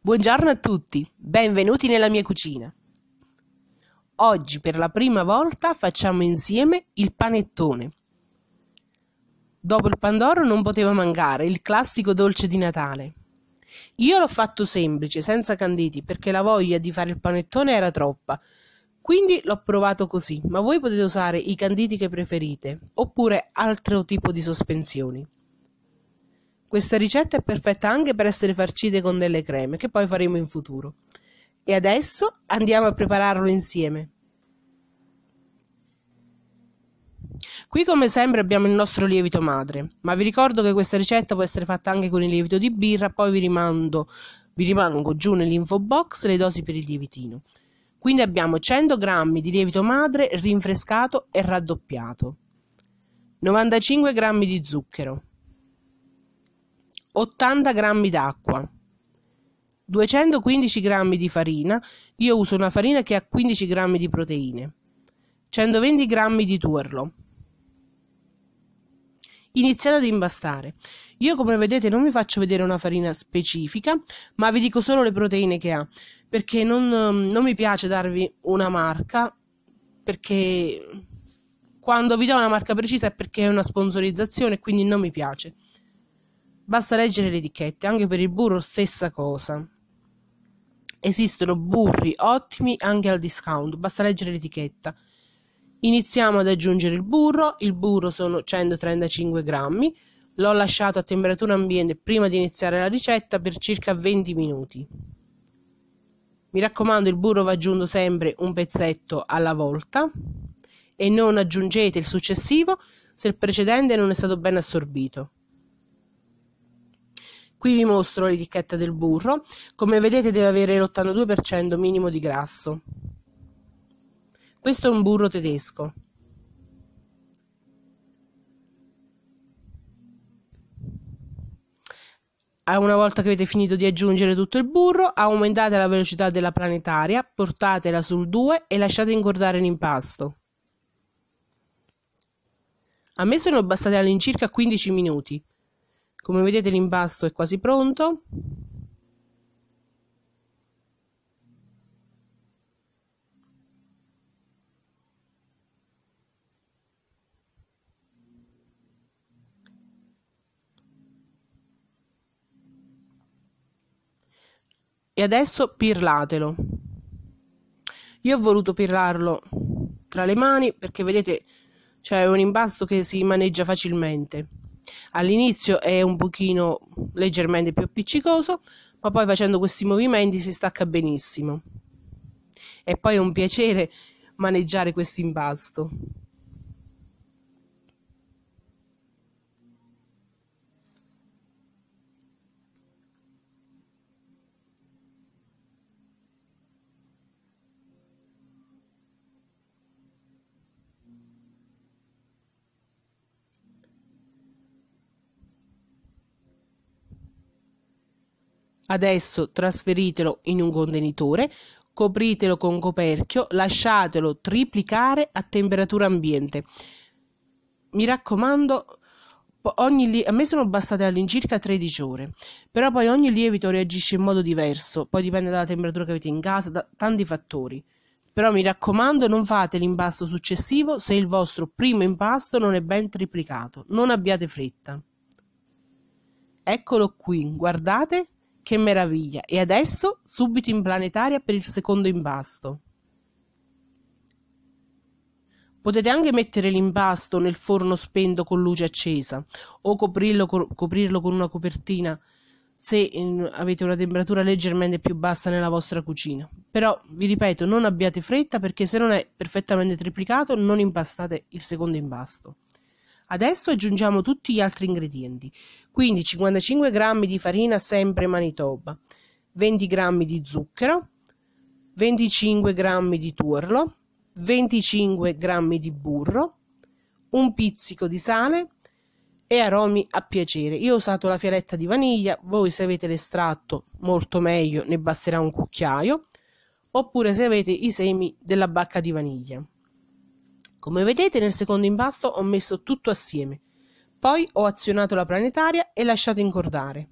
Buongiorno a tutti, benvenuti nella mia cucina. Oggi per la prima volta facciamo insieme il panettone. Dopo il pandoro non poteva mancare il classico dolce di Natale. Io l'ho fatto semplice, senza canditi, perché la voglia di fare il panettone era troppa. Quindi l'ho provato così, ma voi potete usare i canditi che preferite, oppure altro tipo di sospensioni. Questa ricetta è perfetta anche per essere farcite con delle creme, che poi faremo in futuro. E adesso andiamo a prepararlo insieme. Qui come sempre abbiamo il nostro lievito madre, ma vi ricordo che questa ricetta può essere fatta anche con il lievito di birra, poi vi, rimando, vi rimango giù nell'info box le dosi per il lievitino. Quindi abbiamo 100 g di lievito madre rinfrescato e raddoppiato, 95 g di zucchero, 80 g d'acqua, 215 g di farina, io uso una farina che ha 15 g di proteine, 120 g di tuorlo. Iniziate ad impastare. Io come vedete non vi faccio vedere una farina specifica, ma vi dico solo le proteine che ha, perché non, non mi piace darvi una marca, perché quando vi do una marca precisa è perché è una sponsorizzazione, quindi non mi piace. Basta leggere le etichette, anche per il burro stessa cosa. Esistono burri ottimi anche al discount, basta leggere l'etichetta. Iniziamo ad aggiungere il burro, il burro sono 135 grammi, l'ho lasciato a temperatura ambiente prima di iniziare la ricetta per circa 20 minuti. Mi raccomando il burro va aggiunto sempre un pezzetto alla volta e non aggiungete il successivo se il precedente non è stato ben assorbito. Qui vi mostro l'etichetta del burro, come vedete deve avere l'82% minimo di grasso. Questo è un burro tedesco. Ah, una volta che avete finito di aggiungere tutto il burro, aumentate la velocità della planetaria, portatela sul 2 e lasciate ingordare l'impasto. A me sono bastati all'incirca 15 minuti. Come vedete l'impasto è quasi pronto. E adesso pirlatelo. Io ho voluto pirlarlo tra le mani perché vedete c'è cioè un impasto che si maneggia facilmente all'inizio è un pochino leggermente più appiccicoso, ma poi facendo questi movimenti si stacca benissimo. E poi è un piacere maneggiare questo impasto. Adesso trasferitelo in un contenitore, copritelo con coperchio, lasciatelo triplicare a temperatura ambiente. Mi raccomando, Ogni, a me sono bastate all'incirca 13 ore, però poi ogni lievito reagisce in modo diverso, poi dipende dalla temperatura che avete in casa, da tanti fattori. Però mi raccomando, non fate l'impasto successivo se il vostro primo impasto non è ben triplicato, non abbiate fretta. Eccolo qui, guardate, che meraviglia! E adesso subito in planetaria per il secondo impasto. Potete anche mettere l'impasto nel forno spento con luce accesa o coprirlo, coprirlo con una copertina se in, avete una temperatura leggermente più bassa nella vostra cucina. Però vi ripeto, non abbiate fretta perché se non è perfettamente triplicato non impastate il secondo impasto. Adesso aggiungiamo tutti gli altri ingredienti, quindi 55 g di farina sempre Manitoba, 20 g di zucchero, 25 g di tuorlo, 25 g di burro, un pizzico di sale e aromi a piacere. Io ho usato la fialetta di vaniglia, voi se avete l'estratto molto meglio ne basterà un cucchiaio, oppure se avete i semi della bacca di vaniglia. Come vedete nel secondo impasto ho messo tutto assieme, poi ho azionato la planetaria e lasciato incordare.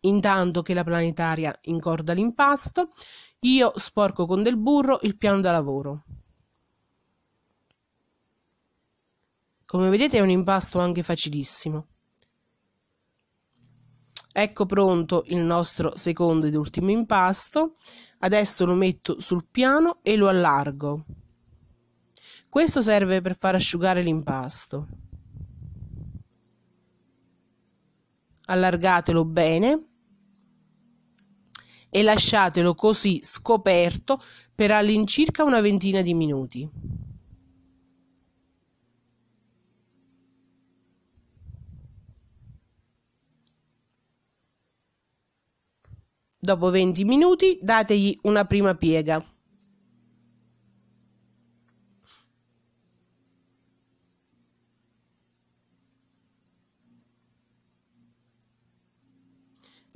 Intanto che la planetaria incorda l'impasto, io sporco con del burro il piano da lavoro. Come vedete è un impasto anche facilissimo. Ecco pronto il nostro secondo ed ultimo impasto. Adesso lo metto sul piano e lo allargo. Questo serve per far asciugare l'impasto. Allargatelo bene e lasciatelo così scoperto per all'incirca una ventina di minuti. Dopo 20 minuti dategli una prima piega.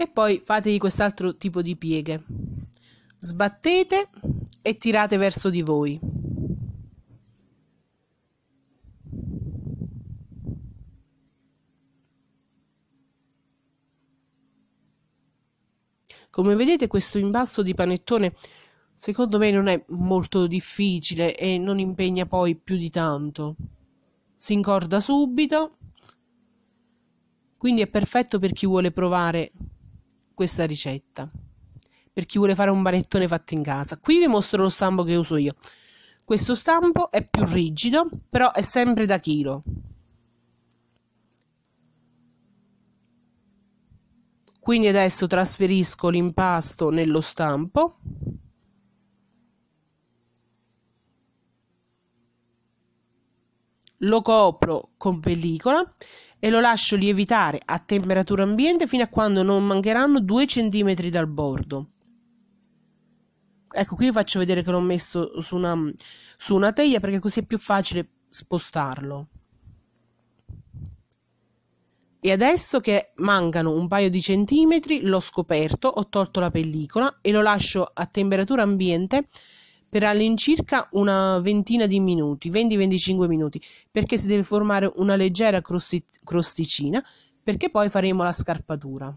e poi fategli quest'altro tipo di pieghe. Sbattete e tirate verso di voi. Come vedete questo impasto di panettone secondo me non è molto difficile e non impegna poi più di tanto. Si incorda subito, quindi è perfetto per chi vuole provare questa ricetta per chi vuole fare un panettone fatto in casa. Qui vi mostro lo stampo che uso io. Questo stampo è più rigido, però è sempre da chilo. Quindi adesso trasferisco l'impasto nello stampo lo copro con pellicola e lo lascio lievitare a temperatura ambiente fino a quando non mancheranno 2 cm dal bordo. Ecco, qui vi faccio vedere che l'ho messo su una, su una teglia perché così è più facile spostarlo. E adesso che mancano un paio di centimetri, l'ho scoperto, ho tolto la pellicola e lo lascio a temperatura ambiente per all'incirca una ventina di minuti, 20-25 minuti, perché si deve formare una leggera crosti- crosticina, perché poi faremo la scarpatura.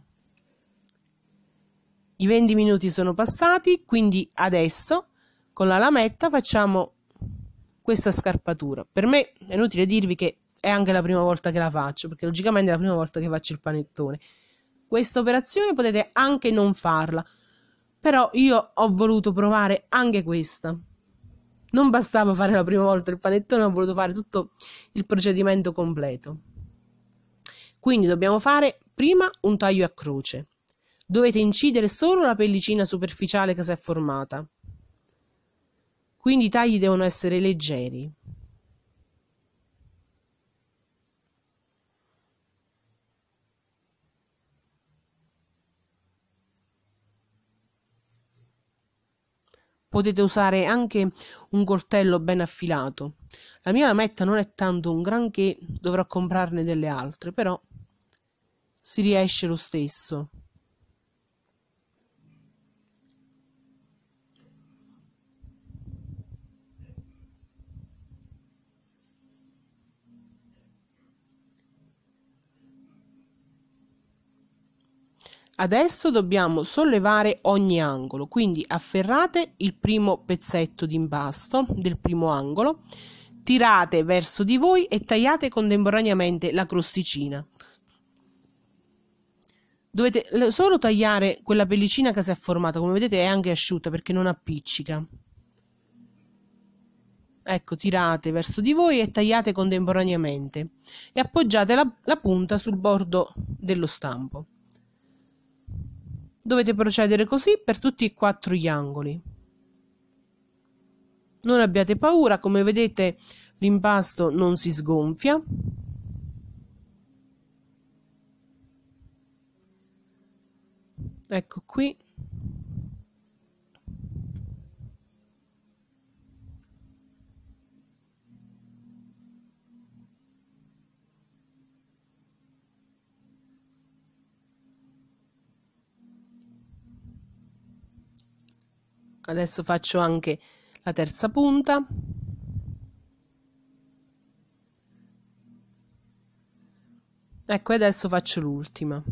I 20 minuti sono passati, quindi adesso con la lametta facciamo questa scarpatura. Per me è inutile dirvi che è anche la prima volta che la faccio, perché logicamente è la prima volta che faccio il panettone. Questa operazione potete anche non farla, però io ho voluto provare anche questa. Non bastava fare la prima volta il panettone, ho voluto fare tutto il procedimento completo. Quindi dobbiamo fare prima un taglio a croce. Dovete incidere solo la pellicina superficiale che si è formata. Quindi i tagli devono essere leggeri. potete usare anche un coltello ben affilato. La mia lametta non è tanto un granché, dovrò comprarne delle altre, però si riesce lo stesso. Adesso dobbiamo sollevare ogni angolo, quindi afferrate il primo pezzetto di impasto del primo angolo, tirate verso di voi e tagliate contemporaneamente la crosticina. Dovete solo tagliare quella pellicina che si è formata, come vedete è anche asciutta perché non appiccica. Ecco, tirate verso di voi e tagliate contemporaneamente e appoggiate la, la punta sul bordo dello stampo. Dovete procedere così per tutti e quattro gli angoli. Non abbiate paura, come vedete l'impasto non si sgonfia. Ecco qui. adesso faccio anche la terza punta ecco adesso faccio l'ultima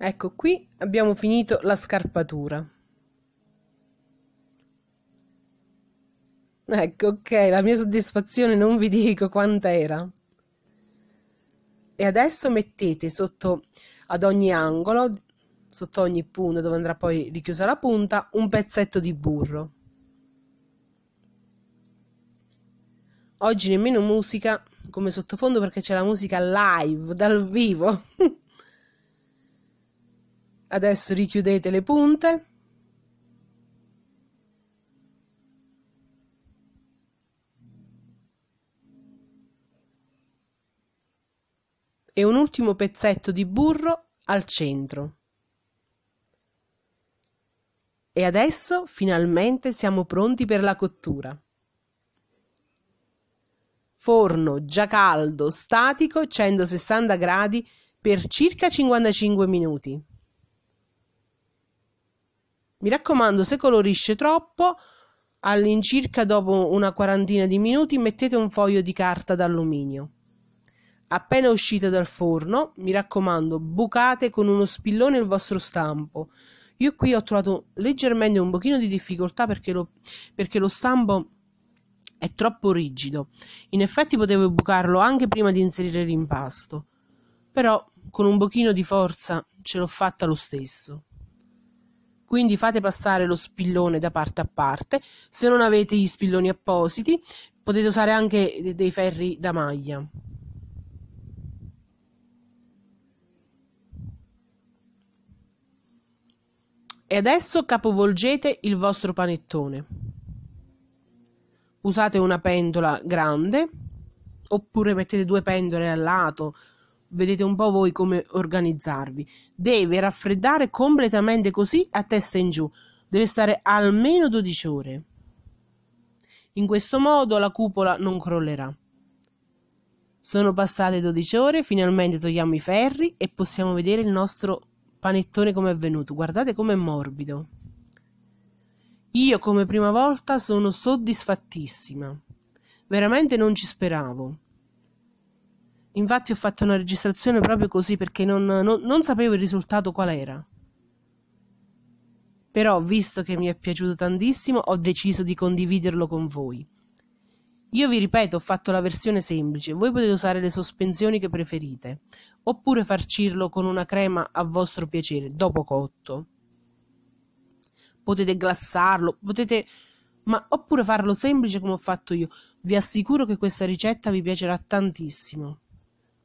Ecco qui abbiamo finito la scarpatura. Ecco, ok, la mia soddisfazione non vi dico quant'era. E adesso mettete sotto ad ogni angolo, sotto ogni punto dove andrà poi richiusa la punta, un pezzetto di burro. Oggi nemmeno musica come sottofondo perché c'è la musica live, dal vivo. Adesso richiudete le punte. E un ultimo pezzetto di burro al centro. E adesso finalmente siamo pronti per la cottura. Forno già caldo, statico, 160 gradi per circa 55 minuti. Mi raccomando, se colorisce troppo, all'incirca dopo una quarantina di minuti mettete un foglio di carta d'alluminio. Appena uscite dal forno, mi raccomando, bucate con uno spillone il vostro stampo. Io qui ho trovato leggermente un pochino di difficoltà perché lo, perché lo stampo è troppo rigido. In effetti potevo bucarlo anche prima di inserire l'impasto, però con un pochino di forza ce l'ho fatta lo stesso quindi fate passare lo spillone da parte a parte. Se non avete gli spilloni appositi, potete usare anche dei ferri da maglia. E adesso capovolgete il vostro panettone. Usate una pendola grande oppure mettete due pendole al lato vedete un po' voi come organizzarvi. Deve raffreddare completamente così a testa in giù, deve stare almeno 12 ore. In questo modo la cupola non crollerà. Sono passate 12 ore, finalmente togliamo i ferri e possiamo vedere il nostro panettone come è venuto. Guardate com'è morbido. Io come prima volta sono soddisfattissima. Veramente non ci speravo. Infatti ho fatto una registrazione proprio così perché non, non, non sapevo il risultato qual era. Però, visto che mi è piaciuto tantissimo, ho deciso di condividerlo con voi. Io vi ripeto, ho fatto la versione semplice, voi potete usare le sospensioni che preferite, oppure farcirlo con una crema a vostro piacere, dopo cotto. Potete glassarlo, potete... Ma, oppure farlo semplice come ho fatto io. Vi assicuro che questa ricetta vi piacerà tantissimo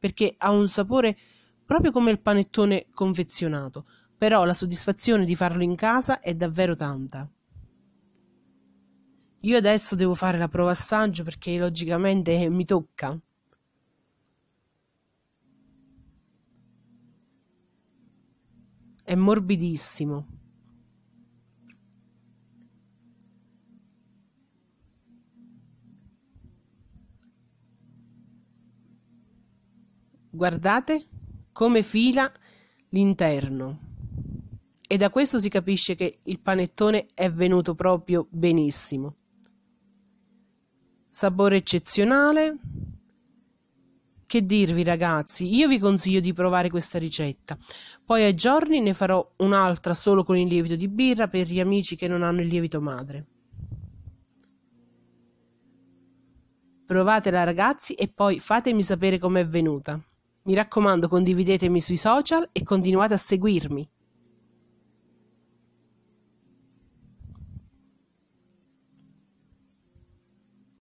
perché ha un sapore proprio come il panettone confezionato, però la soddisfazione di farlo in casa è davvero tanta. Io adesso devo fare la prova assaggio perché logicamente mi tocca. È morbidissimo. guardate come fila l'interno. E da questo si capisce che il panettone è venuto proprio benissimo. Sapore eccezionale. Che dirvi ragazzi, io vi consiglio di provare questa ricetta. Poi a giorni ne farò un'altra solo con il lievito di birra per gli amici che non hanno il lievito madre. Provatela ragazzi e poi fatemi sapere com'è venuta. Mi raccomando condividetemi sui social e continuate a seguirmi!